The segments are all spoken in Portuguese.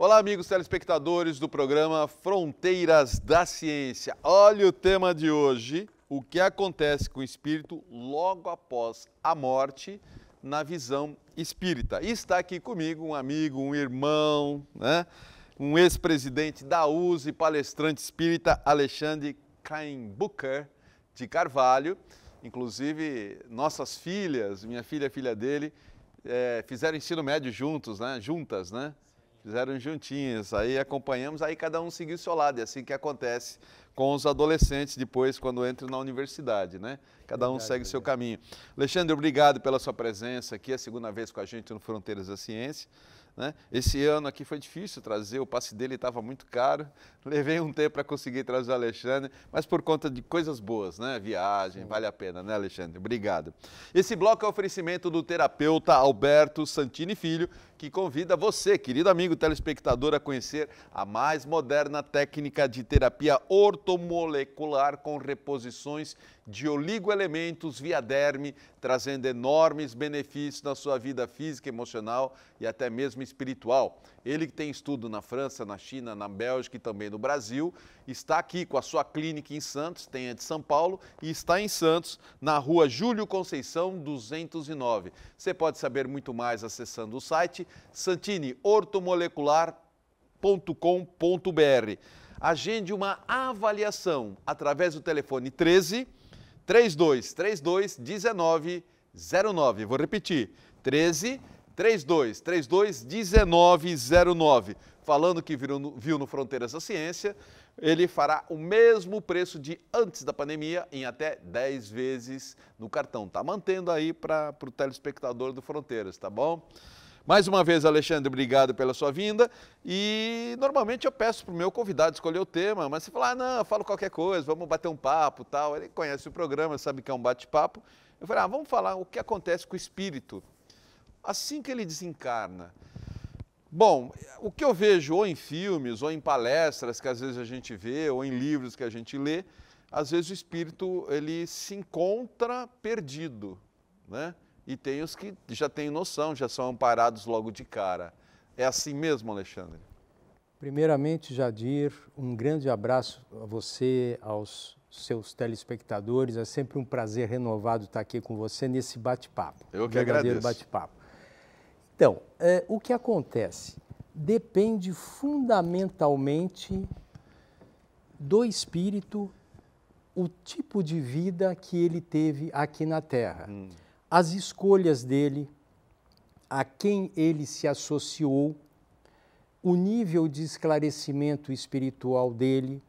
Olá, amigos telespectadores do programa Fronteiras da Ciência. Olha o tema de hoje: o que acontece com o espírito logo após a morte na visão espírita. E está aqui comigo um amigo, um irmão, né? um ex-presidente da USE, palestrante espírita Alexandre Kainbucker de Carvalho. Inclusive, nossas filhas, minha filha e filha dele, é, fizeram ensino médio juntos, né? juntas, né? Fizeram juntinhas aí acompanhamos, aí cada um seguiu o seu lado. É assim que acontece com os adolescentes depois, quando entram na universidade, né? Cada um obrigado, segue o seu caminho. Alexandre, obrigado pela sua presença aqui, é a segunda vez com a gente no Fronteiras da Ciência. Né? Esse ano aqui foi difícil trazer, o passe dele estava muito caro. Levei um tempo para conseguir trazer o Alexandre, mas por conta de coisas boas, né? Viagem, Sim. vale a pena, né, Alexandre? Obrigado. Esse bloco é oferecimento do terapeuta Alberto Santini Filho, que convida você, querido amigo telespectador, a conhecer a mais moderna técnica de terapia ortomolecular com reposições de oligoelementos via derme, trazendo enormes benefícios na sua vida física, emocional e até mesmo espiritual. Ele que tem estudo na França, na China, na Bélgica e também no Brasil, está aqui com a sua clínica em Santos, tem a de São Paulo e está em Santos, na rua Júlio Conceição 209. Você pode saber muito mais acessando o site santiniortomolecular.com.br. Agende uma avaliação através do telefone 13 3232 1909. Vou repetir: 13 32 32 1909. Falando que viu no, viu no Fronteiras da Ciência, ele fará o mesmo preço de antes da pandemia em até 10 vezes no cartão. Tá mantendo aí para o telespectador do Fronteiras, tá bom? Mais uma vez, Alexandre, obrigado pela sua vinda. E normalmente eu peço para o meu convidado escolher o tema, mas você fala, ah, não, eu falo qualquer coisa, vamos bater um papo tal. Ele conhece o programa, sabe que é um bate-papo. Eu falei, ah, vamos falar o que acontece com o espírito assim que ele desencarna. Bom, o que eu vejo ou em filmes, ou em palestras que às vezes a gente vê, ou em livros que a gente lê, às vezes o espírito ele se encontra perdido, né? E tem os que já têm noção, já são amparados logo de cara. É assim mesmo, Alexandre? Primeiramente, Jadir, um grande abraço a você, aos seus telespectadores. É sempre um prazer renovado estar aqui com você nesse bate-papo. Eu que verdadeiro agradeço. bate-papo. Então, é, o que acontece? Depende fundamentalmente do espírito, o tipo de vida que ele teve aqui na Terra, hum. as escolhas dele, a quem ele se associou, o nível de esclarecimento espiritual dele,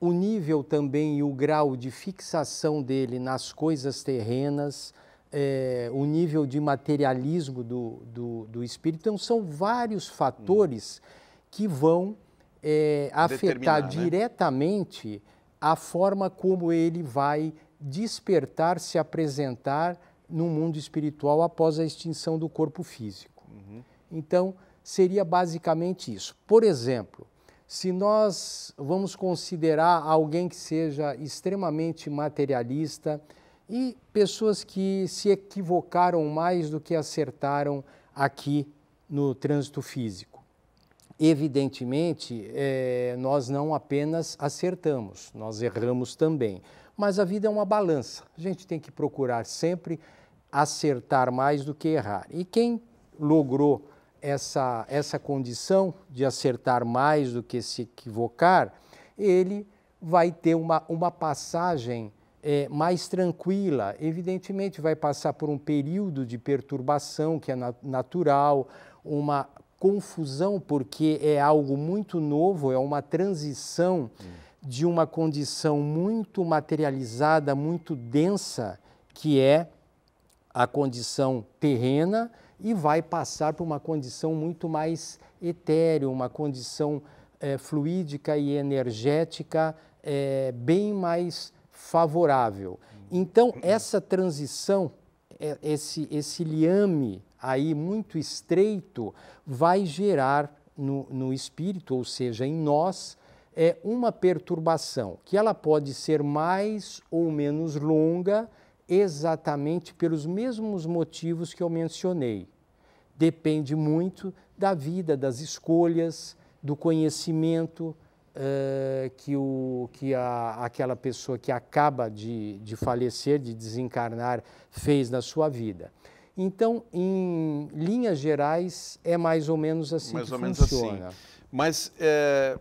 o nível também e o grau de fixação dele nas coisas terrenas é, o nível de materialismo do, do, do, espírito. Então, são vários fatores hum. que vão é, afetar né? diretamente a forma como ele vai despertar, se apresentar no mundo espiritual após a extinção do corpo físico. Uhum. Então, seria basicamente isso. Por exemplo, se nós vamos considerar alguém que seja extremamente materialista, e pessoas que se equivocaram mais do que acertaram aqui no trânsito físico. Evidentemente, é, nós não apenas acertamos, nós erramos também. Mas a vida é uma balança. A gente tem que procurar sempre acertar mais do que errar. E quem logrou essa, essa condição de acertar mais do que se equivocar, ele vai ter uma, uma passagem é, mais tranquila, evidentemente vai passar por um período de perturbação que é natural, uma confusão, porque é algo muito novo, é uma transição hum. de uma condição muito materializada, muito densa, que é a condição terrena, e vai passar por uma condição muito mais etérea, uma condição é, fluídica e energética é, bem mais favorável. Então, essa transição, é, esse, esse liame aí muito estreito, vai gerar no, no espírito, ou seja, em nós, é uma perturbação que ela pode ser mais ou menos longa, exatamente pelos mesmos motivos que eu mencionei. Depende muito da vida, das escolhas, do conhecimento, uh, que, o, que a, aquela pessoa que acaba de, de falecer, de desencarnar, fez na sua vida. Então, em linhas gerais, é mais ou menos assim mais ou funciona. Menos assim. Mas é,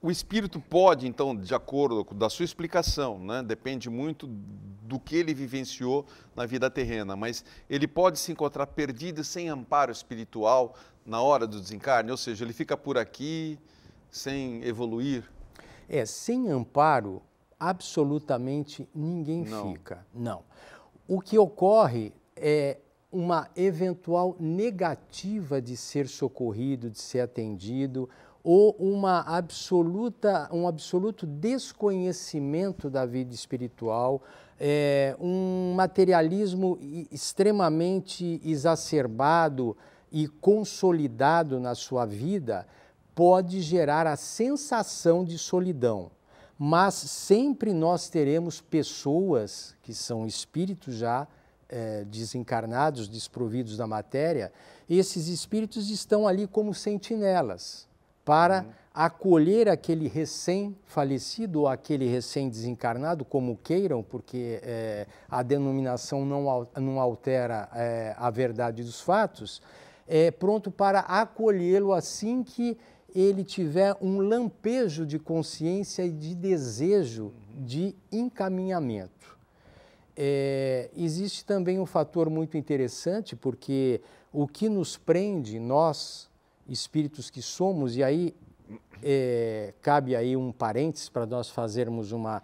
o espírito pode, então, de acordo com a sua explicação, né, depende muito do que ele vivenciou na vida terrena, mas ele pode se encontrar perdido sem amparo espiritual na hora do desencarne, ou seja, ele fica por aqui, sem evoluir? É, sem amparo, absolutamente ninguém Não. fica. Não. O que ocorre é uma eventual negativa de ser socorrido, de ser atendido, ou uma absoluta, um absoluto desconhecimento da vida espiritual, é, um materialismo extremamente exacerbado e consolidado na sua vida, pode gerar a sensação de solidão, mas sempre nós teremos pessoas que são espíritos já é, desencarnados, desprovidos da matéria, esses espíritos estão ali como sentinelas para uhum. acolher aquele recém-falecido ou aquele recém-desencarnado, como queiram, porque é, a denominação não, não altera é, a verdade dos fatos, é pronto para acolhê-lo assim que ele tiver um lampejo de consciência e de desejo de encaminhamento. É, existe também um fator muito interessante, porque o que nos prende, nós, espíritos que somos, e aí é, cabe aí um parênteses para nós fazermos uma,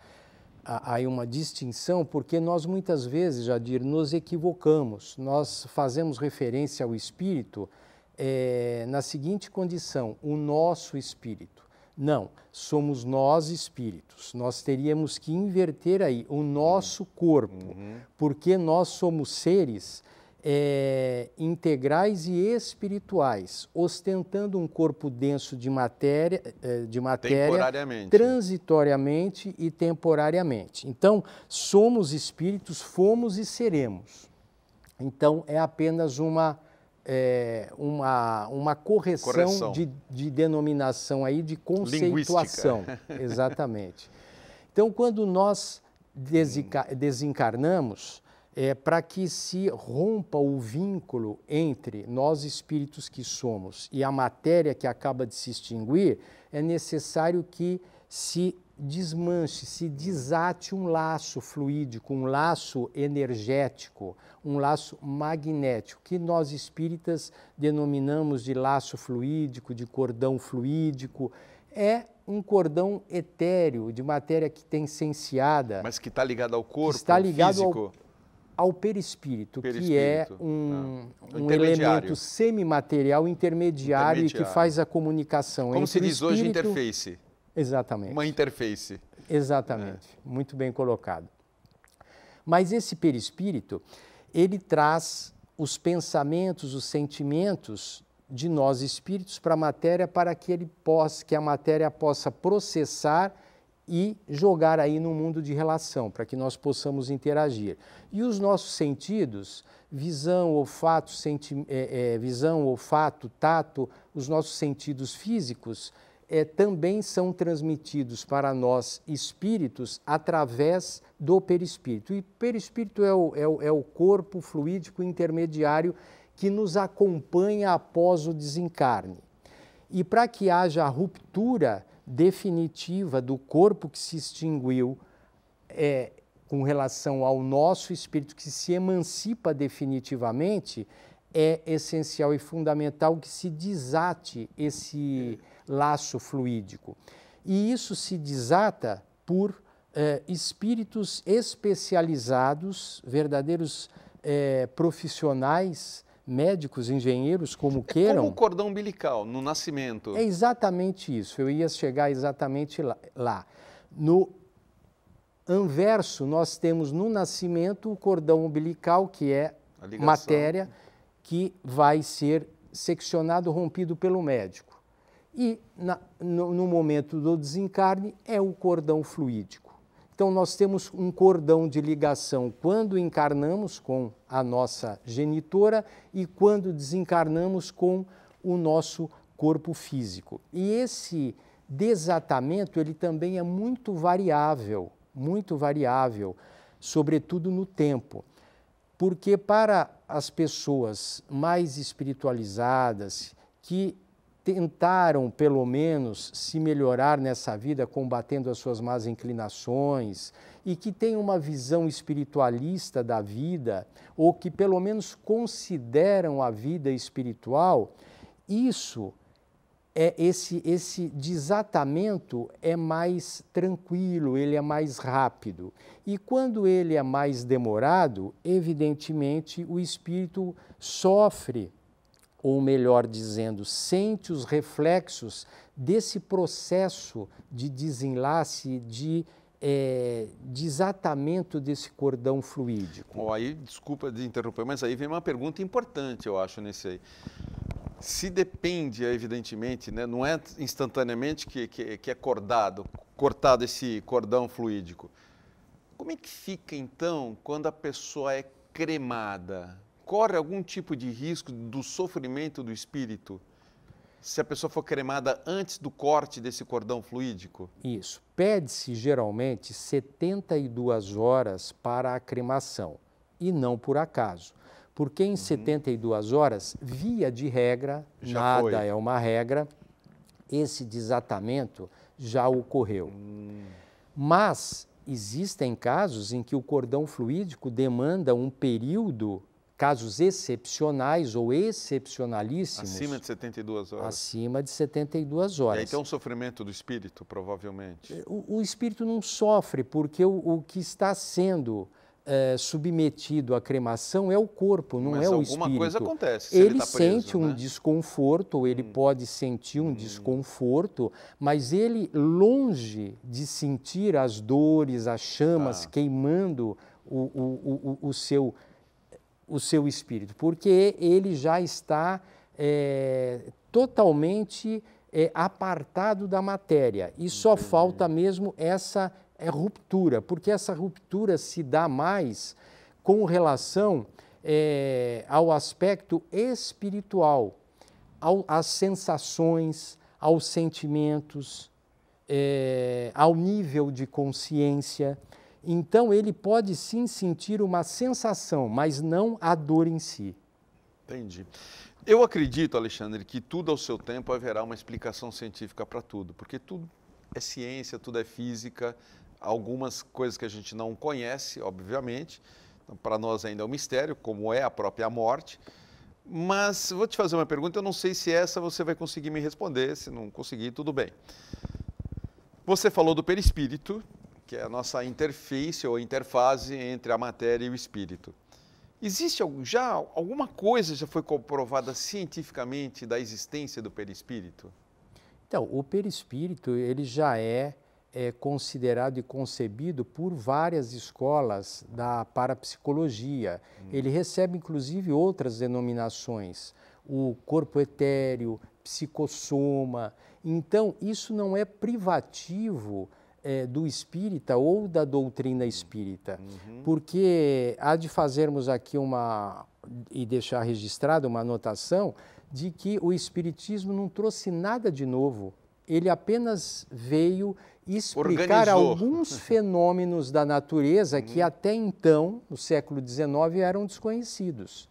aí uma distinção, porque nós muitas vezes, Jadir, nos equivocamos. Nós fazemos referência ao espírito é, na seguinte condição: o nosso espírito. Não, somos nós espíritos. Nós teríamos que inverter aí o nosso corpo, uhum. porque nós somos seres é, integrais e espirituais, ostentando um corpo denso de matéria, é, de matéria transitoriamente e temporariamente. Então, somos espíritos, fomos e seremos. Então, é apenas uma é, uma, uma correção, correção. De, de, denominação aí, de conceituação. Exatamente. Então, quando nós desencarnamos, é, para que se rompa o vínculo entre nós espíritos que somos e a matéria que acaba de se extinguir, é necessário que se desmanche, se desate um laço fluídico, um laço energético, um laço magnético, que nós espíritas denominamos de laço fluídico, de cordão fluídico. É um cordão etéreo, de matéria que tem senseada. Mas que está ligado ao corpo, está ligado físico. Ao, ao perispírito, perispírito, que é um, ah. um elemento semimaterial intermediário, intermediário e que faz a comunicação Como entre se diz o espírito, hoje, interface Exatamente. Uma interface. Exatamente. É. Muito bem colocado. Mas esse perispírito, ele traz os pensamentos, os sentimentos de nós espíritos para a matéria para que ele possa, que a matéria possa processar e jogar aí no mundo de relação, para que nós possamos interagir. E os nossos sentidos, visão, olfato, senti é, é, visão, olfato, tato, os nossos sentidos físicos, é, também são transmitidos para nós espíritos através do perispírito. E perispírito é o, é o, é o corpo fluídico intermediário que nos acompanha após o desencarne. E para que haja a ruptura definitiva do corpo que se extinguiu é, com relação ao nosso espírito que se emancipa definitivamente, é essencial e fundamental que se desate esse. É laço fluídico. E isso se desata por eh, espíritos especializados, verdadeiros eh, profissionais, médicos, engenheiros, como é queiram. Como o cordão umbilical no nascimento. É exatamente isso. Eu ia chegar exatamente lá. No anverso, nós temos no nascimento o cordão umbilical, que é matéria que vai ser seccionado, rompido pelo médico. E na, no, no momento do desencarne é o cordão fluídico. Então, nós temos um cordão de ligação quando encarnamos com a nossa genitora e quando desencarnamos com o nosso corpo físico. E esse desatamento ele também é muito variável, muito variável, sobretudo no tempo. Porque para as pessoas mais espiritualizadas que tentaram, pelo menos, se melhorar nessa vida, combatendo as suas más inclinações, e que têm uma visão espiritualista da vida, ou que, pelo menos, consideram a vida espiritual, isso é esse esse desatamento é mais tranquilo, ele é mais rápido. E quando ele é mais demorado, evidentemente o espírito sofre ou melhor dizendo, sente os reflexos desse processo de desenlace, de é, desatamento desse cordão fluídico. Oh, aí, desculpa de interromper, mas aí vem uma pergunta importante, eu acho, nesse aí. Se depende, evidentemente, né? não é instantaneamente que, que, que é cordado, cortado esse cordão fluídico. Como é que fica, então, quando a pessoa é cremada? corre algum tipo de risco do sofrimento do espírito se a pessoa for cremada antes do corte desse cordão fluídico? Isso. Pede-se geralmente 72 horas para a cremação, e não por acaso. Porque em uhum. 72 horas, via de regra, já nada foi. é uma regra, esse desatamento já ocorreu. Hum. Mas existem casos em que o cordão fluídico demanda um período casos excepcionais ou excepcionalíssimos. Acima de 72 horas. Acima de 72 horas. E aí tem um sofrimento do espírito, provavelmente. É, o, o espírito não sofre, porque o, o que está sendo é, submetido à cremação é o corpo, não Mas é o espírito. Alguma coisa acontece. Se ele, ele tá sente um né? desconforto, ele hum. pode sentir um hum. desconforto, mas ele, longe de sentir as dores, as chamas ah. queimando o, o, o, o seu o seu espírito, porque ele já está é, totalmente é, apartado da matéria e só falta mesmo essa é, ruptura, porque essa ruptura se dá mais com relação é, ao aspecto espiritual, ao, às sensações, aos sentimentos, é, ao nível de consciência. Então ele pode sim sentir uma sensação, mas não a dor em si. Entendi. Eu acredito, Alexandre, que tudo ao seu tempo haverá uma explicação científica para tudo, porque tudo é ciência, tudo é física, algumas coisas que a gente não conhece, obviamente, então, para nós ainda é um mistério, como é a própria morte. Mas vou te fazer uma pergunta, eu não sei se essa você vai conseguir me responder, se não conseguir, tudo bem. Você falou do perispírito, que é a nossa interface ou interface entre a matéria e o espírito. Existe já alguma coisa já foi comprovada cientificamente da existência do perispírito? Então, o perispírito ele já é, é considerado e concebido por várias escolas da parapsicologia. Hum. Ele recebe inclusive outras denominações, o corpo etéreo, psicossoma. Então, isso não é privativo é, do espírita ou da doutrina espírita, uhum. porque há de fazermos aqui uma, e deixar registrada uma anotação, de que o espiritismo não trouxe nada de novo. Ele apenas veio explicar Organizou. alguns fenômenos da natureza uhum. que até então, no século XIX, eram desconhecidos.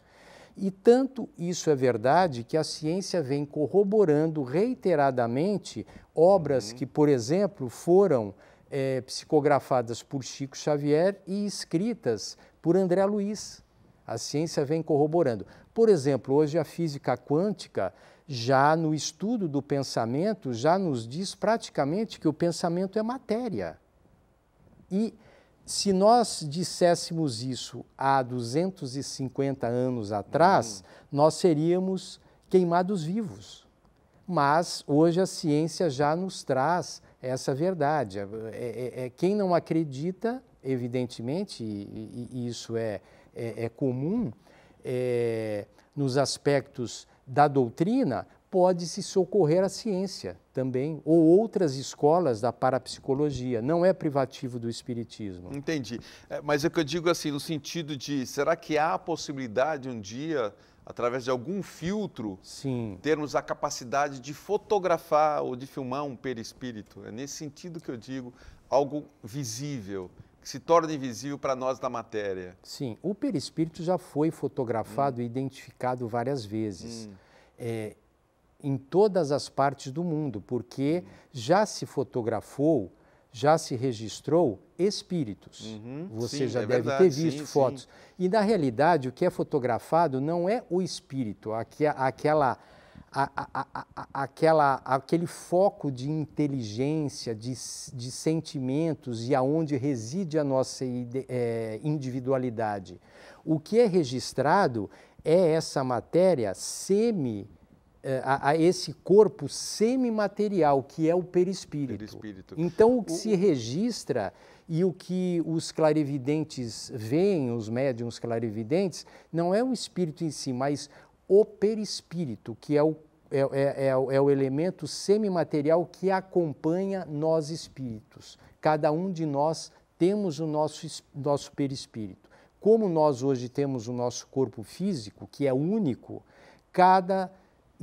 E tanto isso é verdade que a ciência vem corroborando reiteradamente obras uhum. que, por exemplo, foram é, psicografadas por Chico Xavier e escritas por André Luiz. A ciência vem corroborando. Por exemplo, hoje a física quântica, já no estudo do pensamento, já nos diz praticamente que o pensamento é matéria. E se nós disséssemos isso há 250 anos atrás, uhum. nós seríamos queimados vivos. Mas hoje a ciência já nos traz essa verdade. É, é, é, é quem não acredita, evidentemente, e, e isso é, é, é comum é, nos aspectos da doutrina, pode-se socorrer a ciência também, ou outras escolas da parapsicologia. Não é privativo do espiritismo. Entendi. É, mas é que eu digo assim, no sentido de, será que há a possibilidade um dia, através de algum filtro, Sim. termos a capacidade de fotografar ou de filmar um perispírito? É nesse sentido que eu digo, algo visível que se torna invisível para nós da matéria. Sim, o perispírito já foi fotografado hum. e identificado várias vezes. Hum. É, em todas as partes do mundo, porque já se fotografou, já se registrou espíritos. Uhum, Você sim, já é deve verdade, ter visto sim, fotos. Sim. E na realidade, o que é fotografado não é o espírito, aquela. A, a, a, aquela, aquele foco de inteligência, de, de sentimentos e aonde reside a nossa é, individualidade. O que é registrado é essa matéria semi eh, a, a, esse corpo semimaterial, que é o perispírito. perispírito. Então, o que o... se registra e o que os clarividentes veem, os médiums clarividentes, não é o espírito em si, mas o perispírito, que é o, é, é, é, é o é elemento semimaterial que acompanha nós espíritos. Cada um de nós temos o nosso, nosso perispírito. Como nós hoje temos o nosso corpo físico, que é único, cada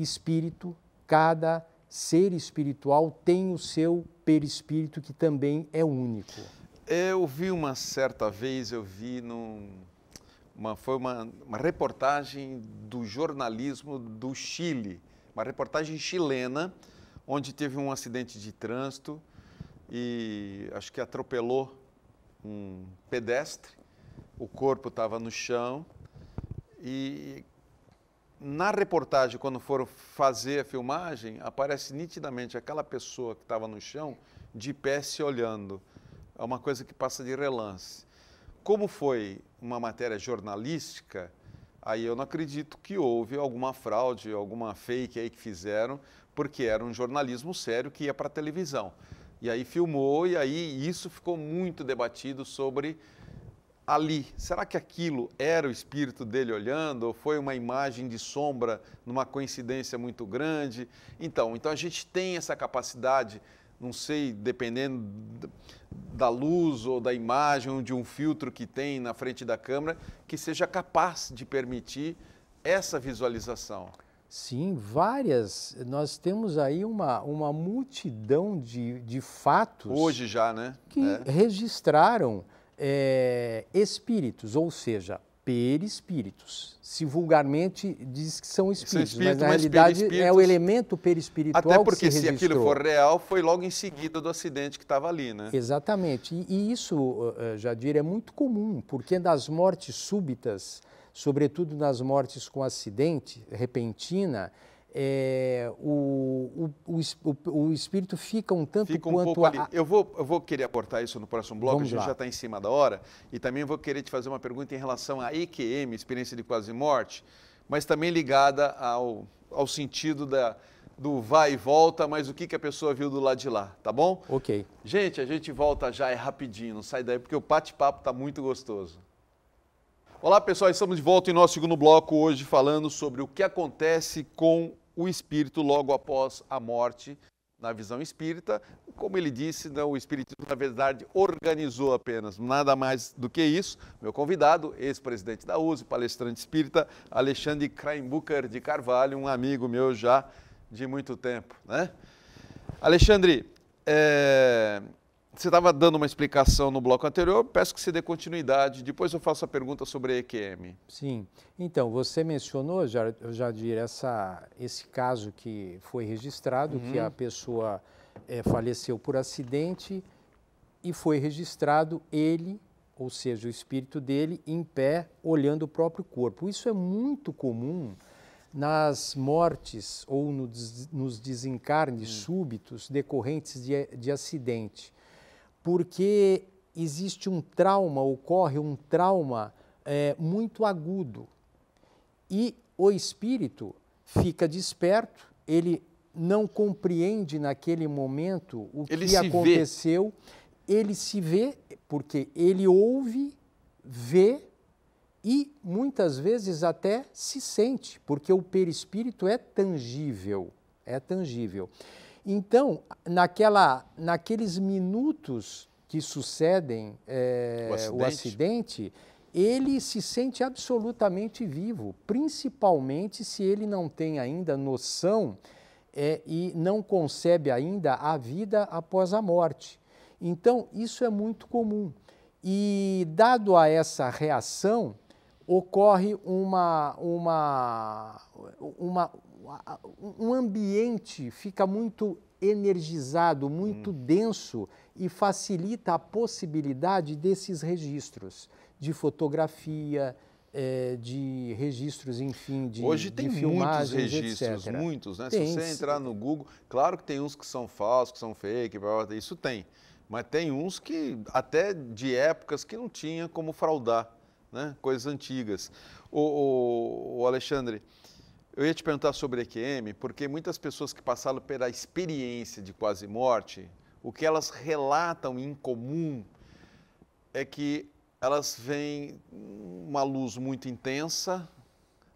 espírito, cada ser espiritual tem o seu perispírito que também é único. Eu vi uma certa vez, eu vi num, uma, foi uma, uma reportagem do jornalismo do Chile, uma reportagem chilena, onde teve um acidente de trânsito e acho que atropelou um pedestre. O corpo estava no chão e na reportagem, quando foram fazer a filmagem, aparece nitidamente aquela pessoa que estava no chão, de pé se olhando. É uma coisa que passa de relance. Como foi uma matéria jornalística, aí eu não acredito que houve alguma fraude, alguma fake aí que fizeram, porque era um jornalismo sério que ia para a televisão. E aí filmou, e aí isso ficou muito debatido sobre ali, será que aquilo era o espírito dele olhando ou foi uma imagem de sombra numa coincidência muito grande? Então, então a gente tem essa capacidade, não sei, dependendo da luz ou da imagem ou de um filtro que tem na frente da câmera, que seja capaz de permitir essa visualização. Sim, várias. Nós temos aí uma, uma multidão de, de fatos. Hoje já, né? Que é. registraram é, espíritos, ou seja, perispíritos. Se vulgarmente diz que são é espíritos, são mas na mas realidade é o elemento perispiritual Até porque se, se aquilo for real, foi logo em seguida do acidente que estava ali, né? Exatamente. E, e isso, uh, uh, Jadir, é muito comum, porque nas mortes súbitas, sobretudo nas mortes com acidente, repentina, é, o, o, o, o, espírito fica um tanto fica um quanto pouco ali. A... Eu, vou, eu vou querer aportar isso no próximo bloco, Vamos a gente lá. já está em cima da hora. E também vou querer te fazer uma pergunta em relação à EQM, experiência de quase morte, mas também ligada ao, ao sentido da, do vai e volta, mas o que, que a pessoa viu do lado de lá, tá bom? Ok. Gente, a gente volta já, é rapidinho, não sai daí, porque o bate-papo está muito gostoso. Olá pessoal, estamos de volta em nosso segundo bloco hoje falando sobre o que acontece com o espírito logo após a morte na visão espírita. Como ele disse, não, né, o espiritismo na verdade organizou apenas, nada mais do que isso. Meu convidado, ex-presidente da USE, palestrante espírita, Alexandre Kreinbucker de Carvalho, um amigo meu já de muito tempo, né? Alexandre, é, você estava dando uma explicação no bloco anterior, peço que você dê continuidade. Depois eu faço a pergunta sobre a EQM. Sim. Então, você mencionou, Jadir, essa, esse caso que foi registrado, uhum. que a pessoa é, faleceu por acidente e foi registrado ele, ou seja, o espírito dele, em pé, olhando o próprio corpo. Isso é muito comum nas mortes ou nos desencarnes hum. súbitos decorrentes de, de acidente porque existe um trauma, ocorre um trauma é, muito agudo. E o espírito fica desperto, ele não compreende naquele momento o ele que aconteceu, vê. ele se vê, porque ele ouve, vê e muitas vezes até se sente, porque o perispírito é tangível, é tangível. Então, naquela, naqueles minutos que sucedem é, o, acidente. o, acidente. ele se sente absolutamente vivo, principalmente se ele não tem ainda noção é, e não concebe ainda a vida após a morte. Então, isso é muito comum. E, dado a essa reação, ocorre uma, uma, uma, um ambiente fica muito energizado, muito hum. denso e facilita a possibilidade desses registros de fotografia, é, de registros, enfim, de Hoje tem de muitos registros, etc. muitos, né? Tem, Se você entrar no Google, claro que tem uns que são falsos, que são fake, isso tem. Mas tem uns que, até de épocas que não tinha como fraudar, né? Coisas antigas. O, o, o Alexandre, eu ia te perguntar sobre EQM, porque muitas pessoas que passaram pela experiência de quase morte, o que elas relatam em comum é que elas veem uma luz muito intensa,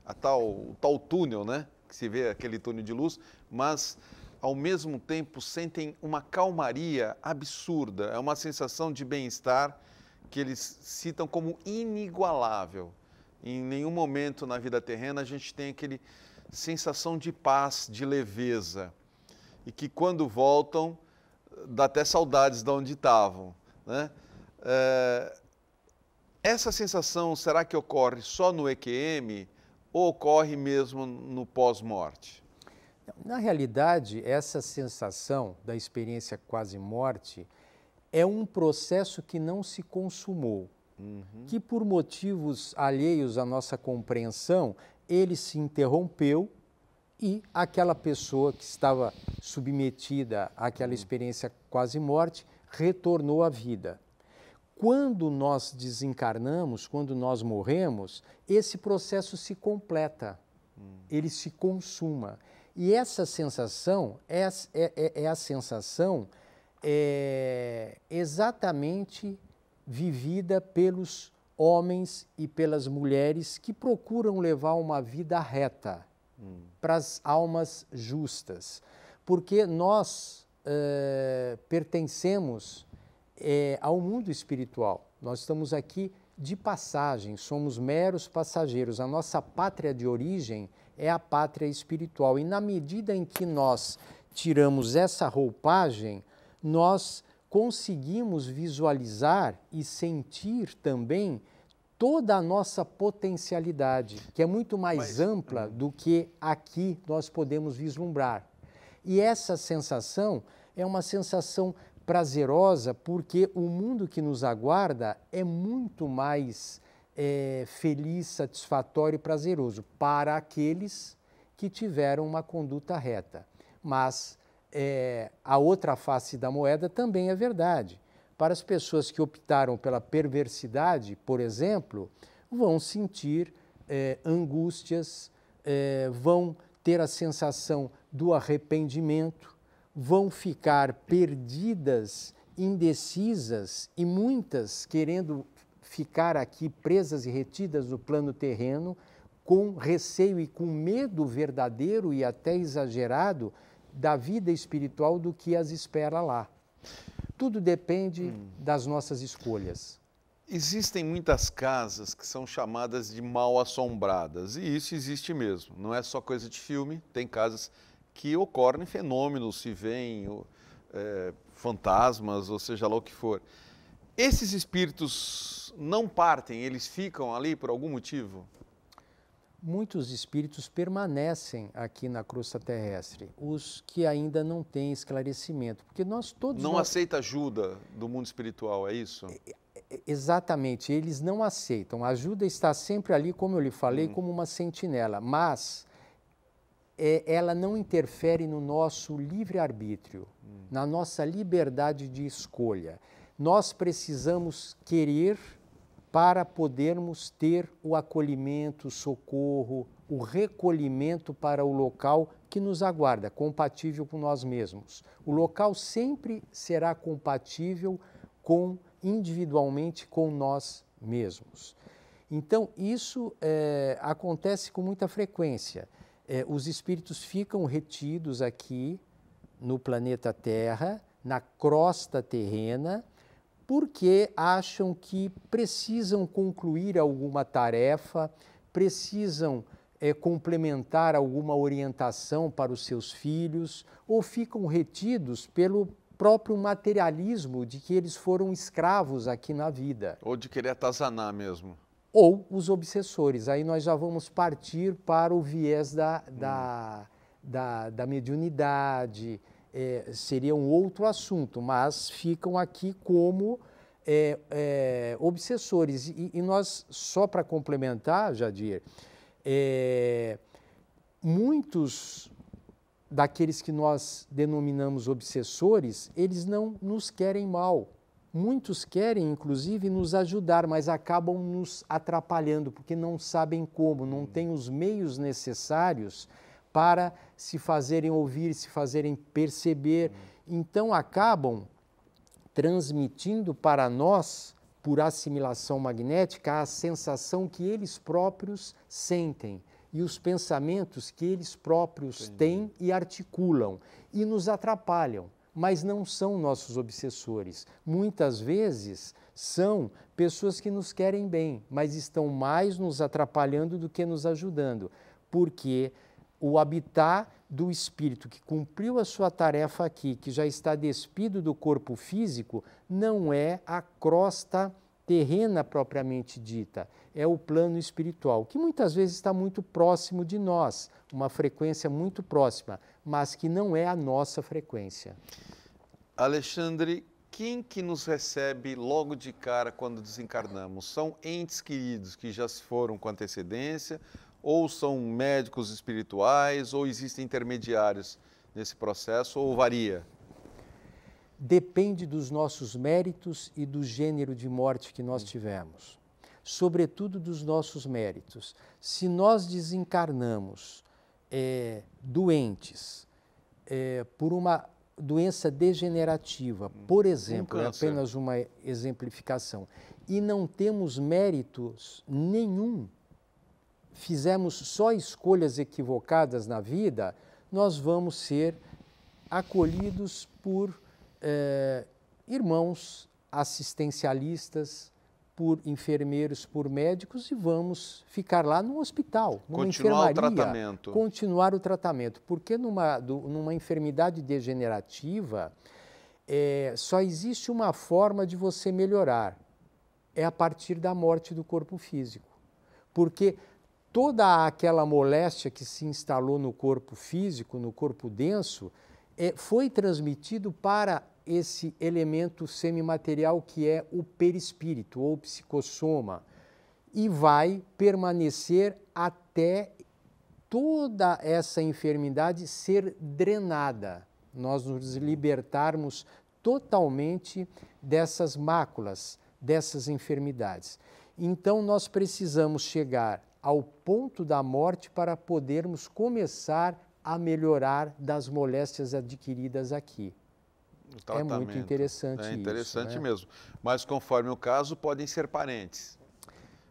a tal, o tal túnel, né? Que se vê aquele túnel de luz, mas ao mesmo tempo sentem uma calmaria absurda, é uma sensação de bem-estar que eles citam como inigualável. Em nenhum momento na vida terrena a gente tem aquele sensação de paz, de leveza, e que quando voltam, dá até saudades de onde estavam. Né? É, essa sensação, será que ocorre só no EQM ou ocorre mesmo no pós-morte? Na realidade, essa sensação da experiência quase-morte é um processo que não se consumou, uhum. que por motivos alheios à nossa compreensão ele se interrompeu e aquela pessoa que estava submetida àquela experiência quase morte retornou à vida. Quando nós desencarnamos, quando nós morremos, esse processo se completa, ele se consuma. E essa sensação é, é, é a sensação é, exatamente vivida pelos homens e pelas mulheres que procuram levar uma vida reta, hum. para as almas justas, porque nós eh, pertencemos eh, ao mundo espiritual, nós estamos aqui de passagem, somos meros passageiros, a nossa pátria de origem é a pátria espiritual, e na medida em que nós tiramos essa roupagem, nós conseguimos visualizar e sentir também toda a nossa potencialidade, que é muito mais Mas, ampla hum. do que aqui nós podemos vislumbrar. E essa sensação é uma sensação prazerosa, porque o mundo que nos aguarda é muito mais é, feliz, satisfatório e prazeroso para aqueles que tiveram uma conduta reta. Mas é, a outra face da moeda também é verdade. Para as pessoas que optaram pela perversidade, por exemplo, vão sentir é, angústias, é, vão ter a sensação do arrependimento, vão ficar perdidas, indecisas e muitas querendo ficar aqui presas e retidas no plano terreno, com receio e com medo verdadeiro e até exagerado da vida espiritual do que as espera lá. Tudo depende hum. das nossas escolhas. Existem muitas casas que são chamadas de mal assombradas, e isso existe mesmo. Não é só coisa de filme, tem casas que ocorrem fenômenos, se veem é, fantasmas, ou seja lá o que for. Esses espíritos não partem, eles ficam ali por algum motivo? muitos espíritos permanecem aqui na crosta terrestre, os que ainda não têm esclarecimento, porque nós todos não nós... aceita ajuda do mundo espiritual, é isso? Exatamente, eles não aceitam. A ajuda está sempre ali, como eu lhe falei, hum. como uma sentinela, mas é, ela não interfere no nosso livre arbítrio, hum. na nossa liberdade de escolha. Nós precisamos querer para podermos ter o acolhimento, o socorro, o recolhimento para o local que nos aguarda, compatível com nós mesmos. O local sempre será compatível com individualmente com nós mesmos. Então isso é, acontece com muita frequência. É, os espíritos ficam retidos aqui no planeta Terra, na crosta terrena, porque acham que precisam concluir alguma tarefa, precisam é, complementar alguma orientação para os seus filhos, ou ficam retidos pelo próprio materialismo de que eles foram escravos aqui na vida. Ou de querer atazanar mesmo. Ou os obsessores. Aí nós já vamos partir para o viés da, da, hum. da, da mediunidade, é, seria um outro assunto, mas ficam aqui como é, é, obsessores. E, e, nós, só para complementar, Jadir, é, muitos daqueles que nós denominamos obsessores, eles não nos querem mal. Muitos querem, inclusive, nos ajudar, mas acabam nos atrapalhando porque não sabem como, não hum. têm os meios necessários para se fazerem ouvir, se fazerem perceber. Uhum. Então acabam transmitindo para nós, por assimilação magnética, a sensação que eles próprios sentem e os pensamentos que eles próprios Entendi. têm e articulam e nos atrapalham. Mas não são nossos obsessores. Muitas vezes são pessoas que nos querem bem, mas estão mais nos atrapalhando do que nos ajudando, porque o habitar do espírito que cumpriu a sua tarefa aqui, que já está despido do corpo físico, não é a crosta terrena propriamente dita, é o plano espiritual, que muitas vezes está muito próximo de nós, uma frequência muito próxima, mas que não é a nossa frequência. Alexandre, quem que nos recebe logo de cara quando desencarnamos? São entes queridos que já se foram com antecedência ou são médicos espirituais, ou existem intermediários nesse processo, ou varia? Depende dos nossos méritos e do gênero de morte que nós tivemos, sobretudo dos nossos méritos. Se nós desencarnamos é, doentes é, por uma doença degenerativa, por exemplo, um é apenas uma exemplificação, e não temos méritos nenhum fizemos só escolhas equivocadas na vida, nós vamos ser acolhidos por eh, irmãos assistencialistas, por enfermeiros, por médicos e vamos ficar lá no hospital, numa continuar enfermaria, o tratamento. continuar o tratamento, porque numa, do, numa enfermidade degenerativa é, só existe uma forma de você melhorar, é a partir da morte do corpo físico, porque toda aquela moléstia que se instalou no corpo físico, no corpo denso, é, foi transmitido para esse elemento semimaterial que é o perispírito ou psicossoma e vai permanecer até toda essa enfermidade ser drenada, nós nos libertarmos totalmente dessas máculas, dessas enfermidades. Então nós precisamos chegar ao ponto da morte para podermos começar a melhorar das moléstias adquiridas aqui. É muito interessante. É isso. É interessante isso, né? mesmo. Mas conforme o caso, podem ser parentes.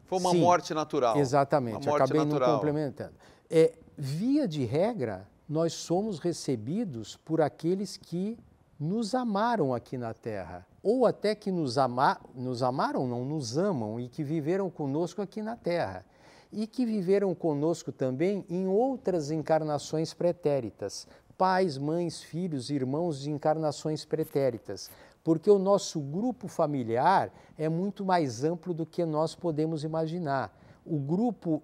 Foi uma Sim, morte natural. Exatamente, morte acabei natural. não complementando. É, via de regra, nós somos recebidos por aqueles que nos amaram aqui na Terra, ou até que nos, ama nos amaram, não nos amam, e que viveram conosco aqui na Terra e que viveram conosco também em outras encarnações pretéritas, pais, mães, filhos, irmãos de encarnações pretéritas, porque o nosso grupo familiar é muito mais amplo do que nós podemos imaginar. O grupo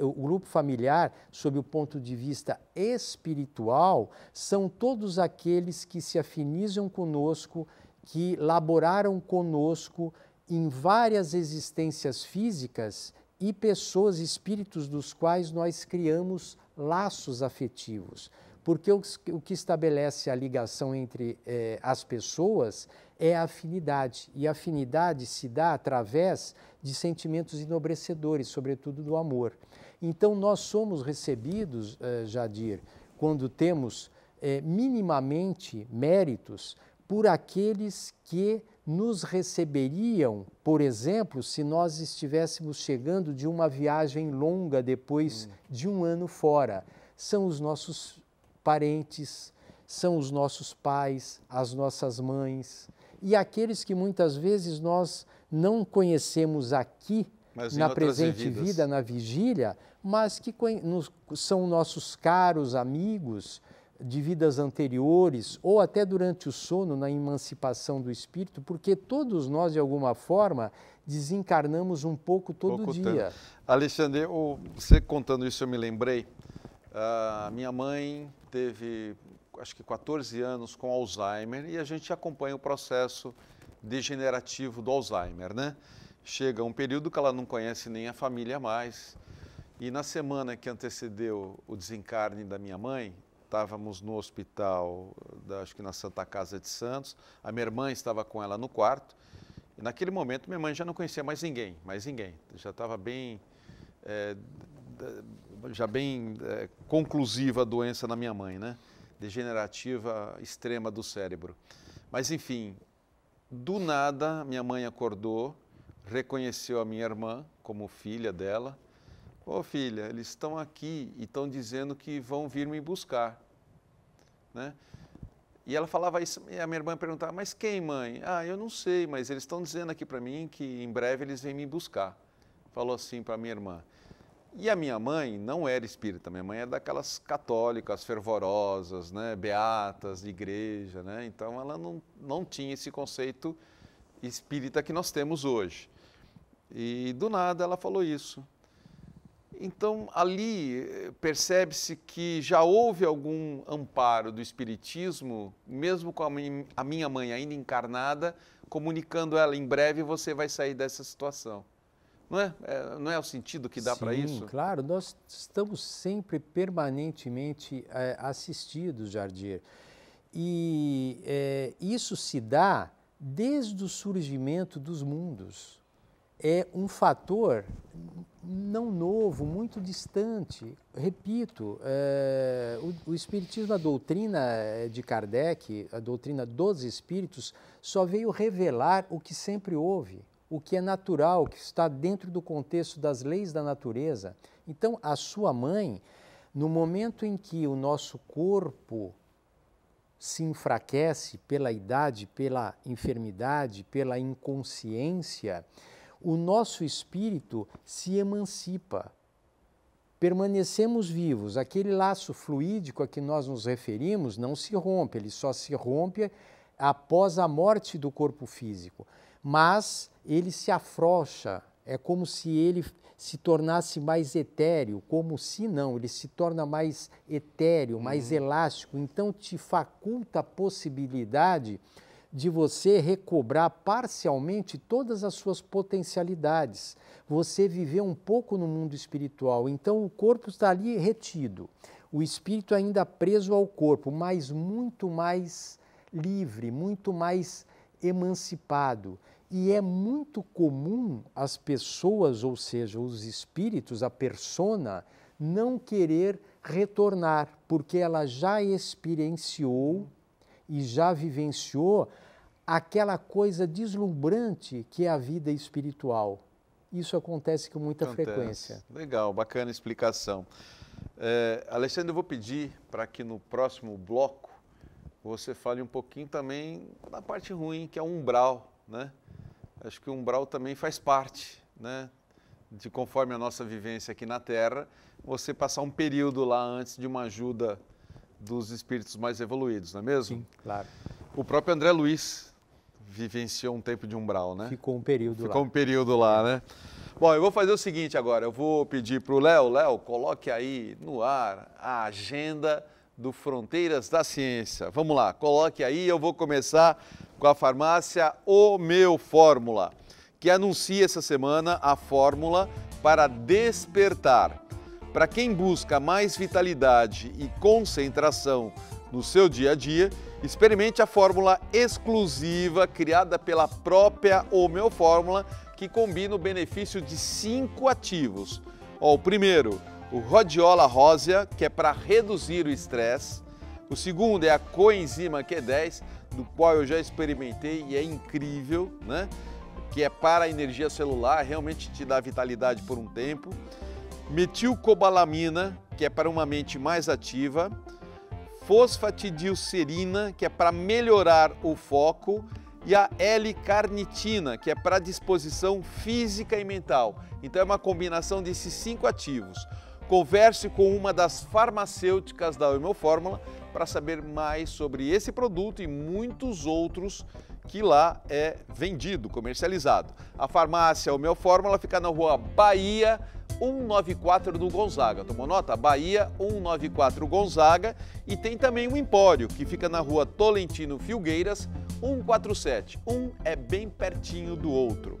o grupo familiar, sob o ponto de vista espiritual, são todos aqueles que se afinizam conosco, que laboraram conosco em várias existências físicas e pessoas, espíritos dos quais nós criamos laços afetivos. Porque o, que estabelece a ligação entre eh, as pessoas é a afinidade. E a afinidade se dá através de sentimentos enobrecedores, sobretudo do amor. Então, nós somos recebidos, eh, Jadir, quando temos eh, minimamente méritos por aqueles que nos receberiam, por exemplo, se nós estivéssemos chegando de uma viagem longa depois hum. de um ano fora. São os nossos parentes, são os nossos pais, as nossas mães e aqueles que muitas vezes nós não conhecemos aqui mas na presente vida, na vigília, mas que são nossos caros amigos de vidas anteriores ou até durante o sono na emancipação do espírito, porque todos nós de alguma forma desencarnamos um pouco todo pouco dia. Tempo. Alexandre, você contando isso eu me lembrei. Uh, minha mãe teve acho que 14 anos com Alzheimer e a gente acompanha o processo degenerativo do Alzheimer, né? Chega um período que ela não conhece nem a família mais. E na semana que antecedeu o desencarne da minha mãe, estávamos no hospital, da, acho que na Santa Casa de Santos, a minha irmã estava com ela no quarto, e naquele momento minha mãe já não conhecia mais ninguém, mais ninguém, já estava bem, é, já bem é, conclusiva a doença na minha mãe, né? degenerativa extrema do cérebro. Mas enfim, do nada minha mãe acordou, reconheceu a minha irmã como filha dela, Ô oh, filha, eles estão aqui e estão dizendo que vão vir me buscar. Né? E ela falava isso, e a minha irmã perguntava, mas quem, mãe? Ah, eu não sei, mas eles estão dizendo aqui para mim que em breve eles vêm me buscar. Falou assim para a minha irmã. E a minha mãe não era espírita, minha mãe era é daquelas católicas fervorosas, né, beatas de igreja, né? Então ela não, não tinha esse conceito espírita que nós temos hoje. E do nada ela falou isso. Então, ali eh, percebe-se que já houve algum amparo do Espiritismo, mesmo com a minha mãe ainda encarnada, comunicando ela: em breve você vai sair dessa situação. Não é, é não é o sentido que dá para isso? Claro, nós estamos sempre permanentemente é, assistidos, Jardir. E é, isso se dá desde o surgimento dos mundos é um fator não novo, muito distante. Repito, é, o, o, Espiritismo, a doutrina eh, de Kardec, a doutrina dos Espíritos, só veio revelar o que sempre houve, o que é natural, o que está dentro do contexto das leis da natureza. Então, a sua mãe, no momento em que o nosso corpo se enfraquece pela idade, pela enfermidade, pela inconsciência, o nosso espírito se emancipa. Permanecemos vivos. Aquele laço fluídico a que nós nos referimos não se rompe, ele só se rompe após a morte do corpo físico. Mas ele se afrouxa, é como se ele se tornasse mais etéreo, como se não, ele se torna mais etéreo, mais uhum. elástico, então te faculta a possibilidade de você recobrar parcialmente todas as suas potencialidades. Você viver um pouco no mundo espiritual. Então o corpo está ali retido, o espírito ainda preso ao corpo, mas muito mais livre, muito mais emancipado. E é muito comum as pessoas, ou seja, os espíritos, a persona, não querer retornar, porque ela já experienciou e já vivenciou aquela coisa deslumbrante que é a vida espiritual. Isso acontece com muita acontece. frequência. Legal, bacana explicação. É, Alexandre, eu vou pedir para que no próximo bloco você fale um pouquinho também da parte ruim, que é o umbral, né? Acho que o umbral também faz parte, né? De conforme a nossa vivência aqui na Terra, você passar um período lá antes de uma ajuda dos espíritos mais evoluídos, não é mesmo? Sim, claro. O próprio André Luiz vivenciou um tempo de umbral, né? Ficou um período Ficou lá. Ficou um período lá, né? Bom, eu vou fazer o seguinte agora, eu vou pedir para o Léo, Léo, coloque aí no ar a agenda do Fronteiras da Ciência. Vamos lá, coloque aí, eu vou começar com a farmácia O Meu Fórmula, que anuncia essa semana a fórmula para despertar para quem busca mais vitalidade e concentração no seu dia a dia, experimente a fórmula exclusiva criada pela própria homeofórmula que combina o benefício de cinco ativos. Ó, o primeiro, o Rhodiola Rosea, que é para reduzir o estresse. O segundo é a coenzima Q10, do qual eu já experimentei e é incrível, né? Que é para a energia celular, realmente te dá vitalidade por um tempo metilcobalamina, que é para uma mente mais ativa, fosfatidilcerina, que é para melhorar o foco, e a L-carnitina, que é para disposição física e mental. Então é uma combinação desses cinco ativos. Converse com uma das farmacêuticas da Homeofórmula para saber mais sobre esse produto e muitos outros que lá é vendido, comercializado. A farmácia Homeofórmula fica na rua Bahia, 194 do Gonzaga. Tomou nota? Bahia 194 Gonzaga. E tem também o um Empório, que fica na rua Tolentino Filgueiras 147. Um é bem pertinho do outro.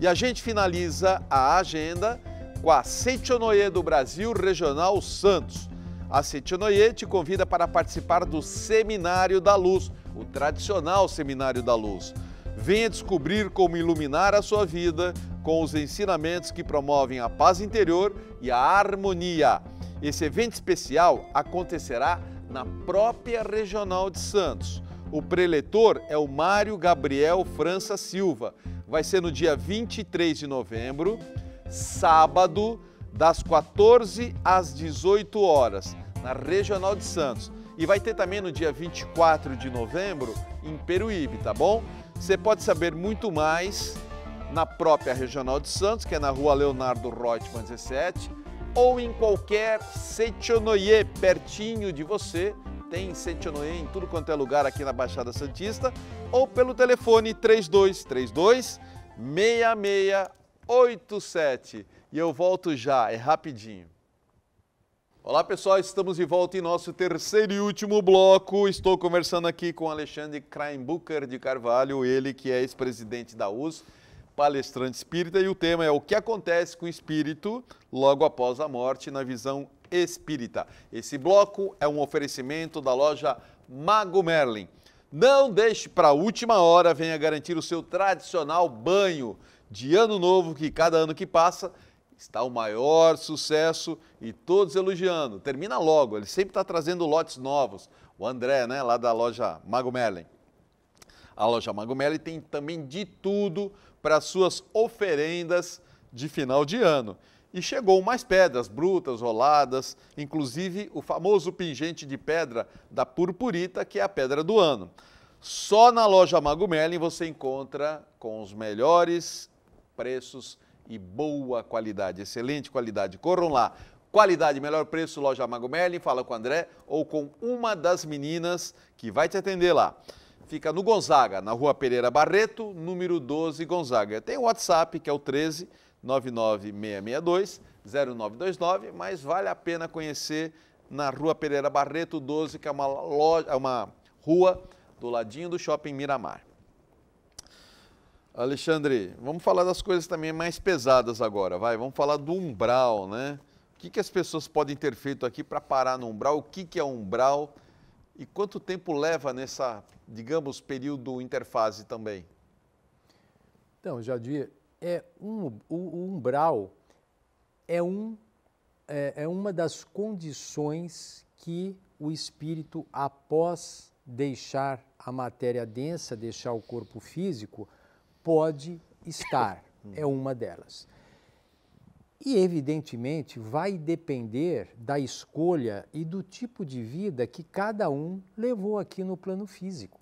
E a gente finaliza a agenda com a Seichonoye do Brasil Regional Santos. A Seichonoye te convida para participar do Seminário da Luz, o tradicional Seminário da Luz. Venha descobrir como iluminar a sua vida com os ensinamentos que promovem a paz interior e a harmonia. Esse evento especial acontecerá na própria Regional de Santos. O preletor é o Mário Gabriel França Silva. Vai ser no dia 23 de novembro, sábado, das 14 às 18 horas, na Regional de Santos. E vai ter também no dia 24 de novembro, em Peruíbe, tá bom? Você pode saber muito mais na própria Regional de Santos, que é na rua Leonardo Reutemann 17, ou em qualquer Setionoye pertinho de você. Tem Setionoye em tudo quanto é lugar aqui na Baixada Santista, ou pelo telefone 3232 6687. E eu volto já, é rapidinho. Olá pessoal, estamos de volta em nosso terceiro e último bloco. Estou conversando aqui com Alexandre Kreinbucher de Carvalho, ele que é ex-presidente da US palestrante espírita, e o tema é o que acontece com o espírito logo após a morte na visão espírita. Esse bloco é um oferecimento da loja Mago Merlin. Não deixe para a última hora, venha garantir o seu tradicional banho de ano novo que cada ano que passa está o maior sucesso e todos elogiando. Termina logo, ele sempre está trazendo lotes novos. O André, né, lá da loja Mago Merlin. A loja Mago Merlin tem também de tudo para suas oferendas de final de ano. E chegou mais pedras brutas, roladas, inclusive o famoso pingente de pedra da purpurita, que é a pedra do ano. Só na loja Mago Merlin você encontra com os melhores preços e boa qualidade, excelente qualidade. Corram lá. Qualidade, melhor preço, loja Mago Merlin, fala com o André ou com uma das meninas que vai te atender lá. Fica no Gonzaga, na rua Pereira Barreto, número 12 Gonzaga. Tem o WhatsApp, que é o 13 99662 0929, mas vale a pena conhecer na rua Pereira Barreto 12, que é uma, loja, é uma rua do ladinho do shopping Miramar. Alexandre, vamos falar das coisas também mais pesadas agora, vai. Vamos falar do umbral, né? O que, que as pessoas podem ter feito aqui para parar no umbral? O que, que é umbral? E quanto tempo leva nessa, digamos, período interfase também? Então, Jadir, é um, o, o umbral é, um, é, é uma das condições que o espírito, após deixar a matéria densa, deixar o corpo físico, pode estar. Hum. É uma delas. E, evidentemente, vai depender da escolha e do tipo de vida que cada um levou aqui no plano físico.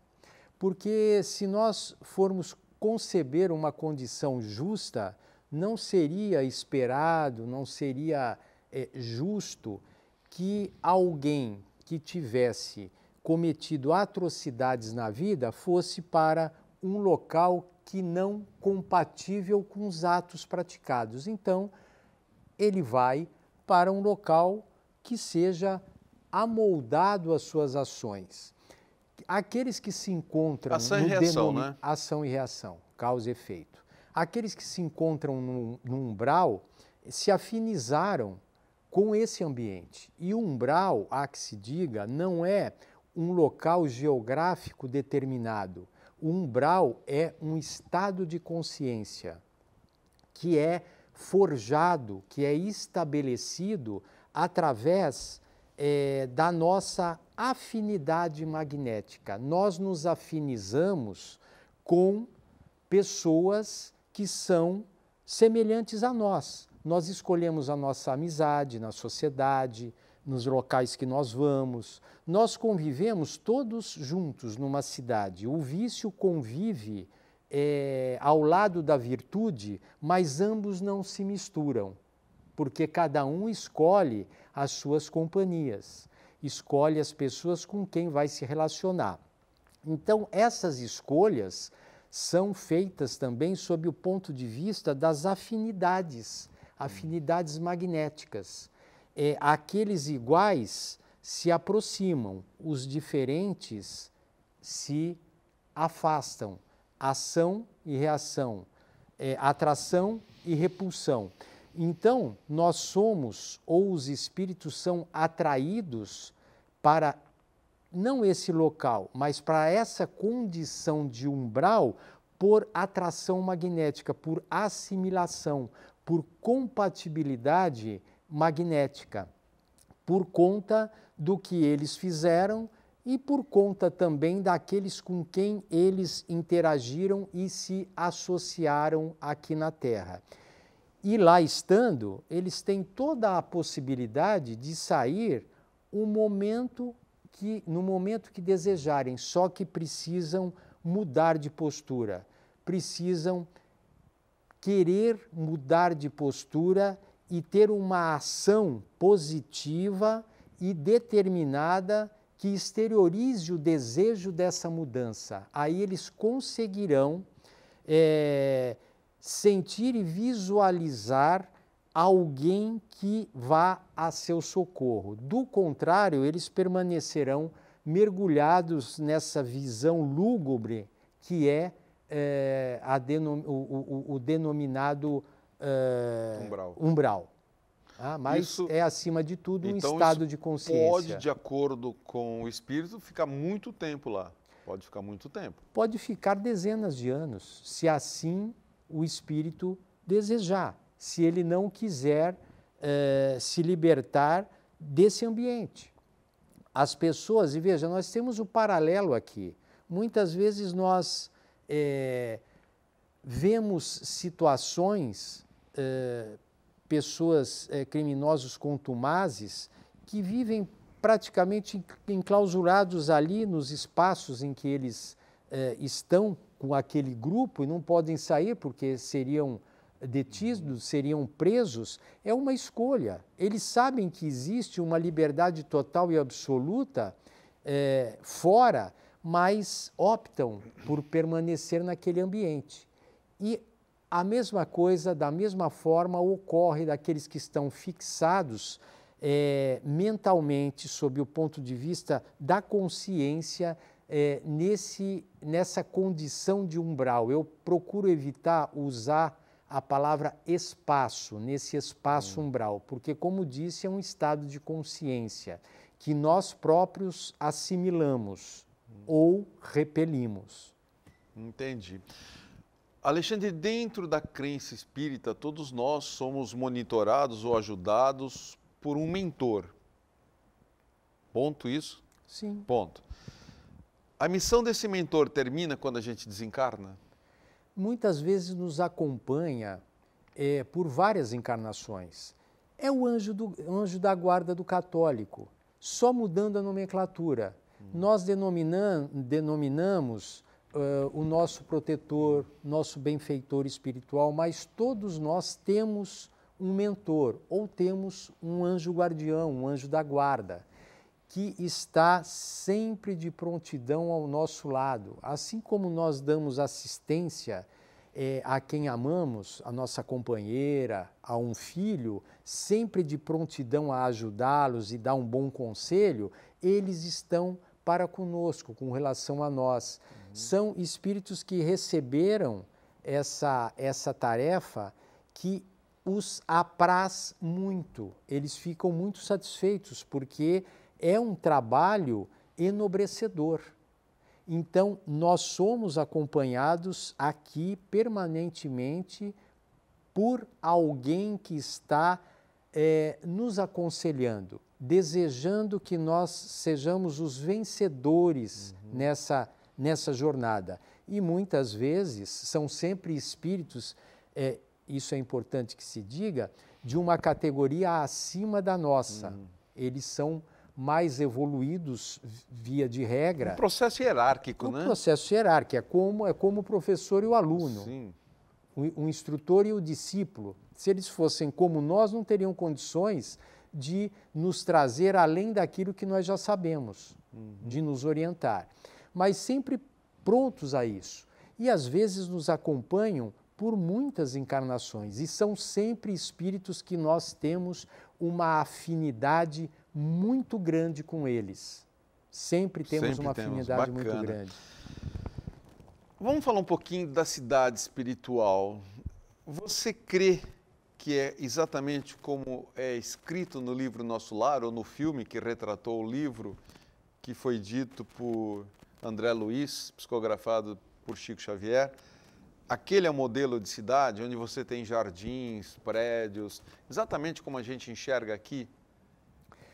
Porque se nós formos conceber uma condição justa, não seria esperado, não seria é, justo que alguém que tivesse cometido atrocidades na vida fosse para um local que não compatível com os atos praticados. Então, ele vai para um local que seja amoldado às suas ações. Aqueles que se encontram ação no e reação, né? ação e reação, causa e efeito. Aqueles que se encontram no, no umbral se afinizaram com esse ambiente. E o umbral, há que se diga, não é um local geográfico determinado. O umbral é um estado de consciência que é forjado, que é estabelecido através é, da nossa afinidade magnética. Nós nos afinizamos com pessoas que são semelhantes a nós. Nós escolhemos a nossa amizade na sociedade, nos locais que nós vamos. Nós convivemos todos juntos numa cidade. O vício convive é, ao lado da virtude, mas ambos não se misturam, porque cada um escolhe as suas companhias, escolhe as pessoas com quem vai se relacionar. Então, essas escolhas são feitas também sob o ponto de vista das afinidades, afinidades magnéticas. É, aqueles iguais se aproximam, os diferentes se afastam ação e reação, é, atração e repulsão. Então, nós somos, ou os espíritos são atraídos para não esse local, mas para essa condição de umbral por atração magnética, por assimilação, por compatibilidade magnética, por conta do que eles fizeram e por conta também daqueles com quem eles interagiram e se associaram aqui na Terra. E lá estando, eles têm toda a possibilidade de sair o momento que, no momento que desejarem, só que precisam mudar de postura, precisam querer mudar de postura e ter uma ação positiva e determinada que exteriorize o desejo dessa mudança. Aí eles conseguirão é, sentir e visualizar alguém que vá a seu socorro. Do contrário, eles permanecerão mergulhados nessa visão lúgubre que é, é denom o, o, o, denominado é, umbral. umbral. Ah, mas Isso, é, acima de tudo, um então estado de consciência. Pode, de acordo com o espírito, ficar muito tempo lá. Pode ficar muito tempo. Pode ficar dezenas de anos, se assim o espírito desejar, se ele não quiser uh, se libertar desse ambiente. As pessoas, e veja, nós temos o um paralelo aqui. Muitas vezes nós é, vemos situações. Uh, pessoas é, criminosos contumazes que vivem praticamente enclausurados ali nos espaços em que eles é, estão com aquele grupo e não podem sair porque seriam detidos, seriam presos, é uma escolha. Eles sabem que existe uma liberdade total e absoluta é, fora, mas optam por permanecer naquele ambiente. E a mesma coisa, da mesma forma, ocorre daqueles que estão fixados é, mentalmente, sob o ponto de vista da consciência, é, nesse, nessa condição de umbral. Eu procuro evitar usar a palavra espaço, nesse espaço hum. umbral, porque, como disse, é um estado de consciência que nós próprios assimilamos hum. ou repelimos. Entendi. Alexandre, dentro da crença espírita, todos nós somos monitorados ou ajudados por um mentor. Ponto isso? Sim. Ponto. A missão desse mentor termina quando a gente desencarna? Muitas vezes nos acompanha é, por várias encarnações. É o anjo, do, anjo da guarda do católico, só mudando a nomenclatura. Hum. Nós denominam, denominamos uh, o nosso protetor, nosso benfeitor espiritual, mas todos nós temos um mentor ou temos um anjo guardião, um anjo da guarda, que está sempre de prontidão ao nosso lado. Assim como nós damos assistência eh, a quem amamos, a nossa companheira, a um filho, sempre de prontidão a ajudá-los e dar um bom conselho, eles estão para conosco, com relação a nós. Uhum. São espíritos que receberam essa, essa tarefa que os apraz muito, eles ficam muito satisfeitos, porque é um trabalho enobrecedor. Então, nós somos acompanhados aqui permanentemente por alguém que está é, nos aconselhando desejando que nós sejamos os vencedores uhum. nessa, nessa jornada. E muitas vezes são sempre espíritos, é, isso é importante que se diga, de uma categoria acima da nossa. Uhum. Eles são mais evoluídos via de regra. Um processo hierárquico, um né? Um processo hierárquico, é como, é como o professor e o aluno. Sim. O, o instrutor e o discípulo. Se eles fossem como nós, não teriam condições de nos trazer além daquilo que nós já sabemos, uhum. de nos orientar, mas sempre prontos a isso. E às vezes nos acompanham por muitas encarnações e são sempre espíritos que nós temos uma afinidade muito grande com eles. Sempre temos sempre uma temos. afinidade Bacana. muito grande. Vamos falar um pouquinho da cidade espiritual. Você crê que é exatamente como é escrito no livro Nosso Lar, ou no filme que retratou o livro, que foi dito por André Luiz, psicografado por Chico Xavier. Aquele é o modelo de cidade onde você tem jardins, prédios, exatamente como a gente enxerga aqui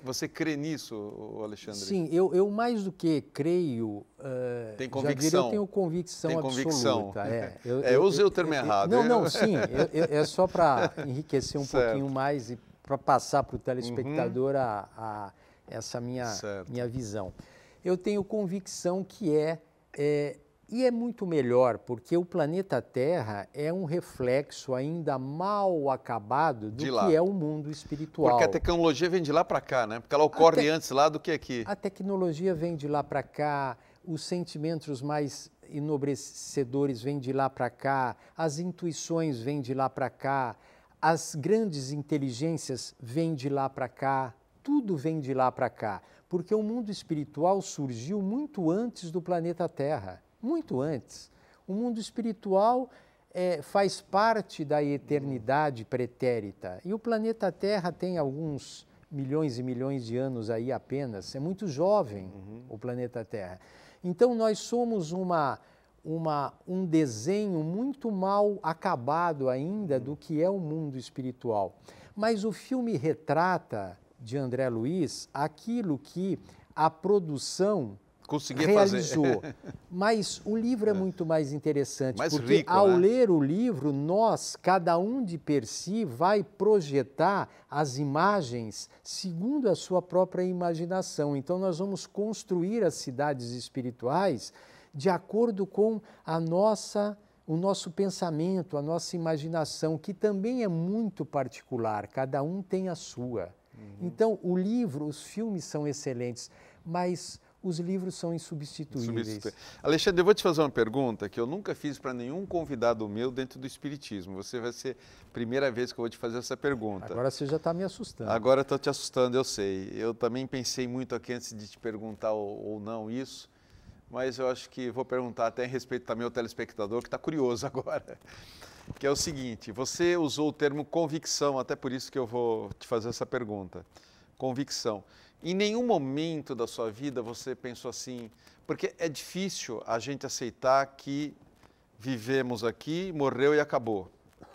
você crê nisso, Alexandre? Sim, eu, eu mais do que creio. Uh, Tem convicção. Diria, eu tenho convicção Tem absoluta. Convicção. É, eu, é, eu usei o termo errado. Não, né? não, sim. eu, eu, é só para enriquecer um certo. pouquinho mais e para passar para o telespectador uhum. a, a, essa minha, minha visão. Eu tenho convicção que é, é e é muito melhor, porque o planeta Terra é um reflexo ainda mal acabado do que é o mundo espiritual. Porque a tecnologia vem de lá para cá, né? Porque ela ocorre te... antes lá do que aqui. A tecnologia vem de lá para cá, os sentimentos mais enobrecedores vêm de lá para cá, as intuições vêm de lá para cá, as grandes inteligências vêm de lá para cá, tudo vem de lá para cá, porque o mundo espiritual surgiu muito antes do planeta Terra muito antes. O mundo espiritual é, faz parte da eternidade pretérita e o planeta Terra tem alguns milhões e milhões de anos aí apenas. É muito jovem uhum. o planeta Terra. Então nós somos uma, uma, um desenho muito mal acabado ainda uhum. do que é o mundo espiritual. Mas o filme retrata de André Luiz aquilo que a produção Conseguir realizou. Fazer. Mas o livro é, é muito mais interessante, mais porque rico, ao né? ler o livro, nós, cada um de per si, vai projetar as imagens segundo a sua própria imaginação. Então, nós vamos construir as cidades espirituais de acordo com a nossa o nosso pensamento, a nossa imaginação, que também é muito particular, cada um tem a sua. Uhum. Então, o livro, os filmes são excelentes, mas os livros são insubstituíveis. Alexandre, eu vou te fazer uma pergunta que eu nunca fiz para nenhum convidado meu dentro do Espiritismo. Você vai ser a primeira vez que eu vou te fazer essa pergunta. Agora você já está me assustando. Agora estou te assustando, eu sei. Eu também pensei muito aqui antes de te perguntar ou, ou não isso, mas eu acho que vou perguntar até em respeito também ao telespectador que está curioso agora. Que é o seguinte, você usou o termo convicção, até por isso que eu vou te fazer essa pergunta. Convicção. Em nenhum momento da sua vida você pensou assim, porque é difícil a gente aceitar que vivemos aqui, morreu e acabou.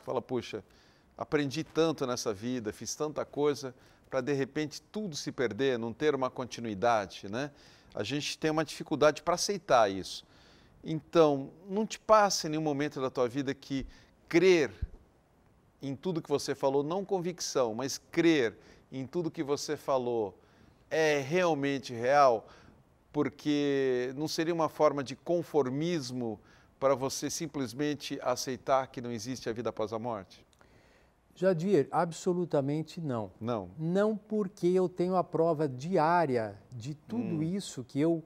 Fala, puxa, aprendi tanto nessa vida, fiz tanta coisa, para de repente tudo se perder, não ter uma continuidade, né? A gente tem uma dificuldade para aceitar isso. Então, não te passe em nenhum momento da tua vida que crer em tudo que você falou, não convicção, mas crer em tudo que você falou, é realmente real? Porque não seria uma forma de conformismo para você simplesmente aceitar que não existe a vida após a morte? Jadir, absolutamente não. Não. Não porque eu tenho a prova diária de tudo hum. isso que eu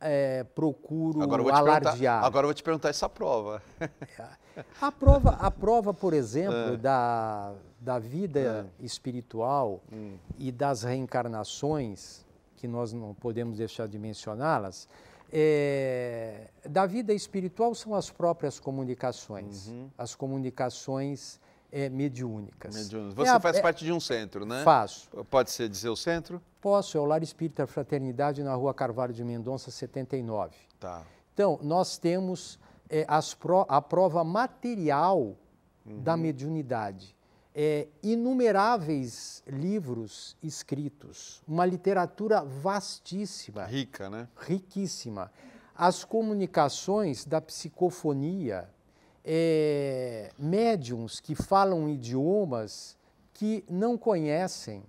é, procuro agora alardear. Agora eu vou te perguntar essa prova. a prova, a prova por exemplo, é. da da vida é. espiritual hum. e das reencarnações, que nós não podemos deixar de mencioná-las, é, da vida espiritual são as próprias comunicações, uhum. as comunicações é, mediúnicas. É Você é, faz parte de um centro, né? Faço. Pode ser dizer o centro? Posso, é o Lar Espírita Fraternidade na Rua Carvalho de Mendonça, 79. Tá. Então, nós temos é, as pro, a prova material uhum. da mediunidade é, inumeráveis livros escritos, uma literatura vastíssima. Rica, né? Riquíssima. As comunicações da psicofonia, é, médiums que falam idiomas que não conhecem,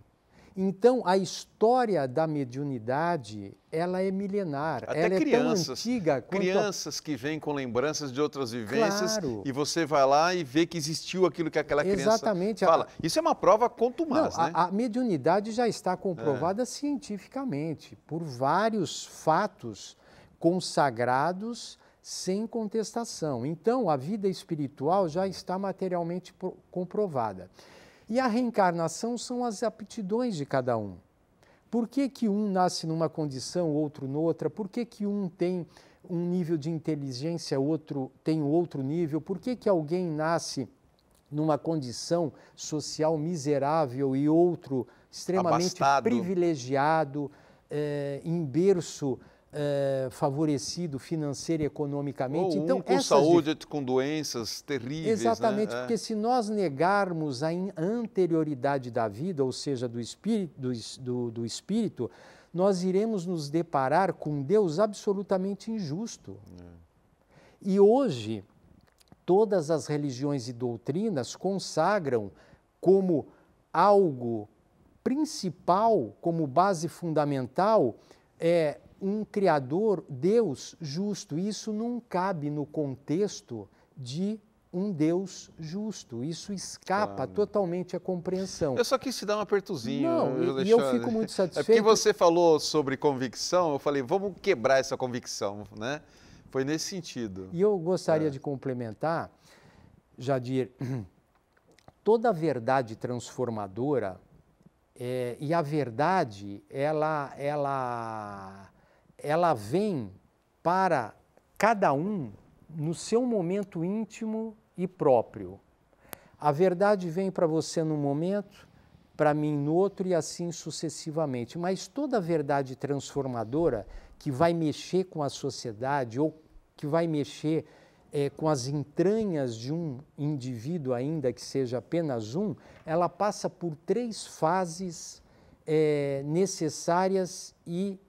então, a história da mediunidade, ela é milenar. Até ela crianças, é tão antiga quanto... Crianças que vêm com lembranças de outras vivências claro. e você vai lá e vê que existiu aquilo que aquela criança fala. Isso é uma prova contumaz, Não, né? A, a, mediunidade já está comprovada é. cientificamente por vários fatos consagrados sem contestação. Então, a vida espiritual já está materialmente comprovada. E a reencarnação são as aptidões de cada um. Por que, que um nasce numa condição, outro noutra? Por que, que um tem um nível de inteligência, outro tem outro nível? Por que, que alguém nasce numa condição social miserável e outro extremamente Abastado. privilegiado, é, em berço é, favorecido financeiro e economicamente. Ou então, um com saúde, com doenças terríveis. Né? Exatamente, né? porque é. se nós negarmos a anterioridade da vida, ou seja, do espírito, do, do espírito, nós iremos nos deparar com Deus absolutamente injusto. É. E hoje, todas as religiões e doutrinas consagram como algo principal, como base fundamental, é um Criador, Deus justo. Isso não cabe no contexto de um Deus justo. Isso escapa claro. totalmente à compreensão. Eu só quis te dar um apertozinho. Não, e eu, eu fico muito satisfeito. É porque você falou sobre convicção, eu falei, vamos quebrar essa convicção, né? Foi nesse sentido. E eu gostaria é. de complementar, Jadir, toda verdade transformadora é, e a verdade, ela, ela ela vem para cada um no seu momento íntimo e próprio. A verdade vem para você num momento, para mim no outro e assim sucessivamente. Mas toda verdade transformadora que vai mexer com a sociedade ou que vai mexer é, com as entranhas de um indivíduo, ainda que seja apenas um, ela passa por três fases é, necessárias e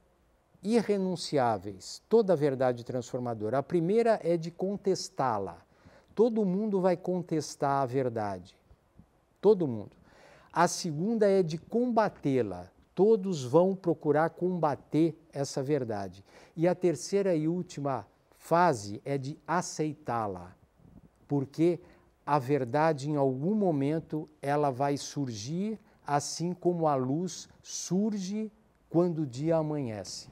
irrenunciáveis, toda a verdade transformadora. A primeira é de contestá-la. Todo mundo vai contestar a verdade. Todo mundo. A segunda é de combatê-la. Todos vão procurar combater essa verdade. E a terceira e última fase é de aceitá-la. Porque a verdade, em algum momento, ela vai surgir, assim como a luz surge quando o dia amanhece.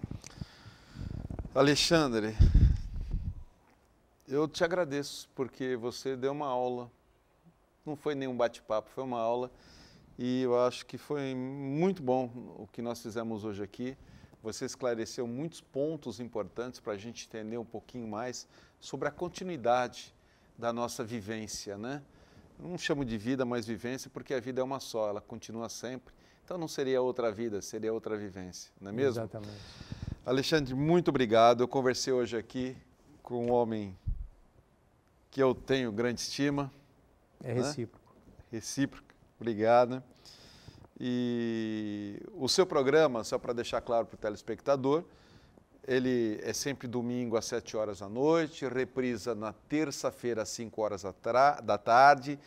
Alexandre, eu te agradeço porque você deu uma aula. Não foi nenhum bate-papo, foi uma aula. E eu acho que foi muito bom o que nós fizemos hoje aqui. Você esclareceu muitos pontos importantes para a gente entender um pouquinho mais sobre a continuidade da nossa vivência, né? Não chamo de vida, mas vivência, porque a vida é uma só, ela continua sempre. Então não seria outra vida, seria outra vivência, não é mesmo? Exatamente. Alexandre, muito obrigado. Eu conversei hoje aqui com um homem que eu tenho grande estima. É recíproco. Né? Recíproco, obrigado. Né? E o seu programa, só para deixar claro para o telespectador, ele é sempre domingo às 7 horas da noite, reprisa na terça-feira às 5 horas da tarde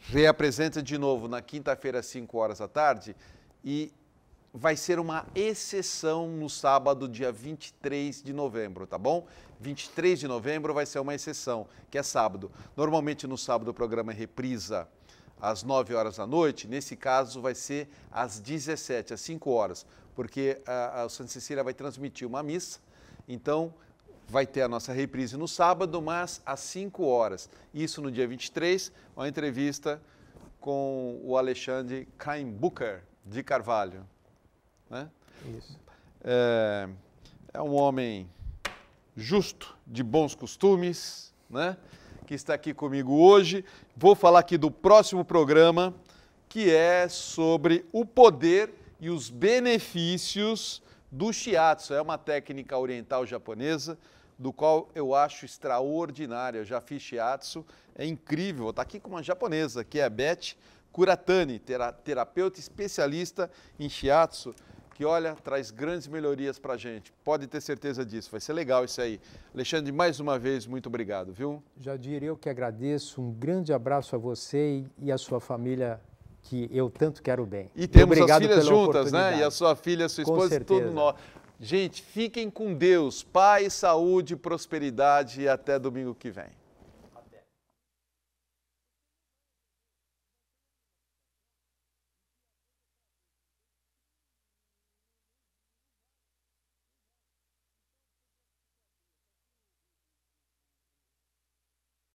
reapresenta de novo na quinta-feira, às 5 horas da tarde, e vai ser uma exceção no sábado, dia 23 de novembro, tá bom? 23 de novembro vai ser uma exceção, que é sábado. Normalmente no sábado o programa é reprisa às 9 horas da noite, nesse caso vai ser às 17, às 5 horas, porque a, a Santa Cecília vai transmitir uma missa, então vai ter a nossa reprise no sábado, mas às 5 horas. Isso no dia 23, uma entrevista com o Alexandre Kainbucker de Carvalho. Né? Isso. É, é um homem justo, de bons costumes, né? que está aqui comigo hoje. Vou falar aqui do próximo programa, que é sobre o poder e os benefícios do shiatsu. É uma técnica oriental japonesa do qual eu acho extraordinária. Já fiz shiatsu, é incrível. Vou tá estar aqui com uma japonesa, que é a Beth Kuratani, tera terapeuta especialista em shiatsu, que olha, traz grandes melhorias para a gente. Pode ter certeza disso, vai ser legal isso aí. Alexandre, mais uma vez, muito obrigado, viu? Jadir, eu que agradeço. Um grande abraço a você e à sua família que eu tanto quero bem. E temos obrigado as filhas juntas, né? E a sua filha, a sua esposa, tudo nós. Gente, fiquem com Deus, paz, saúde, prosperidade e até domingo que vem.